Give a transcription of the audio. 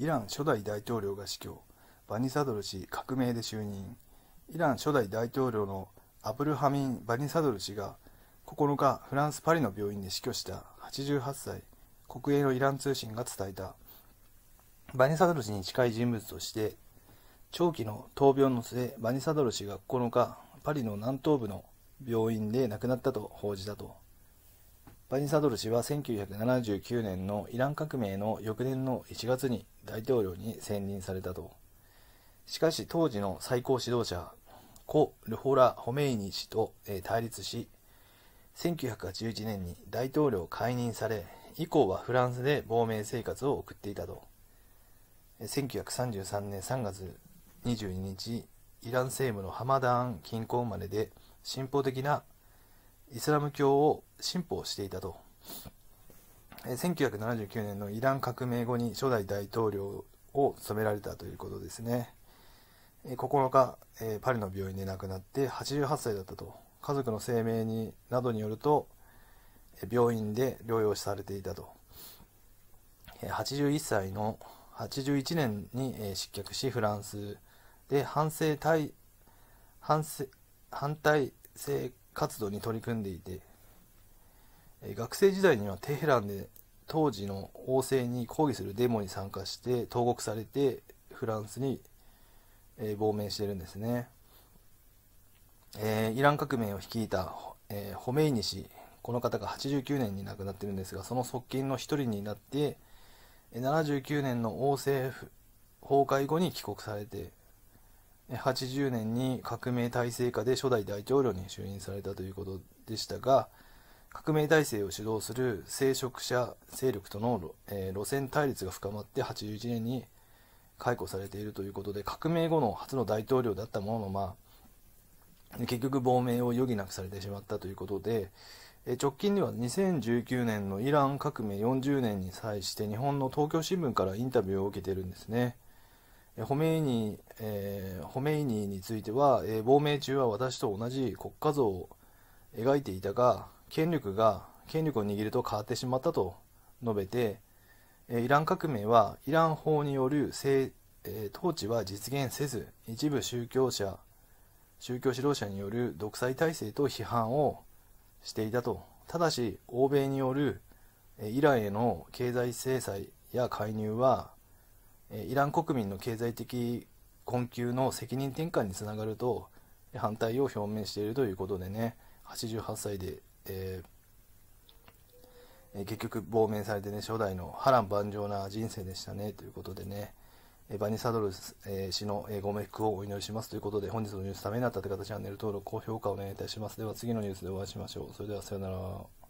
イラン初代大統領が死去バニサドル氏革命で就任イラン初代大統領のアブルハミン・バニサドル氏が9日フランス・パリの病院で死去した88歳国営のイラン通信が伝えたバニサドル氏に近い人物として長期の闘病の末バニサドル氏が9日パリの南東部の病院で亡くなったと報じたとバニサドル氏は1979年のイラン革命の翌年の1月に大統領に選任されたと。しかし当時の最高指導者、コ・ルホラ・ホメイニ氏と対立し、1981年に大統領解任され、以降はフランスで亡命生活を送っていたと。1933年3月22日、イラン西部のハマダーン近郊生まれで、進歩的なイスラム教を進歩していたと1979年のイラン革命後に初代大統領を務められたということですね9日パリの病院で亡くなって88歳だったと家族の声明になどによると病院で療養されていたと81歳の81年に失脚しフランスで反省対反反対活動に取り組んでいて、え学生時代にはテヘランで当時の王政に抗議するデモに参加して投獄されてフランスに、え亡命してるんですね、えー、イラン革命を率いた、えー、ホメイニ氏この方が89年に亡くなってるんですがその側近の一人になって79年の王政崩壊後に帰国されて80年に革命体制下で初代大統領に就任されたということでしたが革命体制を主導する聖職者勢力との、えー、路線対立が深まって81年に解雇されているということで革命後の初の大統領だったものの、まあ、結局亡命を余儀なくされてしまったということで、え直近では2019年のイラン革命40年に際して日本の東京新聞からインタビューを受けてるんですね。ホメイニ、えー、ホメイニについては、えー、亡命中は私と同じ国家像を描いていたが権力が権力を握ると変わってしまったと述べて、えー、イラン革命はイラン法による政、え統治は実現せず一部宗教者宗教指導者による独裁体制と批判をしていたとただし欧米によるイランへの経済制裁や介入はイラン国民の経済的困窮の責任転換につながると反対を表明しているということでね88歳で、えー、結局亡命されてね初代の波乱万丈な人生でしたねということでねバニサドル氏のご冥福をお祈りしますということで本日のニュースためになったという方チャンネル登録高評価をお願いいたしますでは次のニュースでお会いしましょうそれではさようなら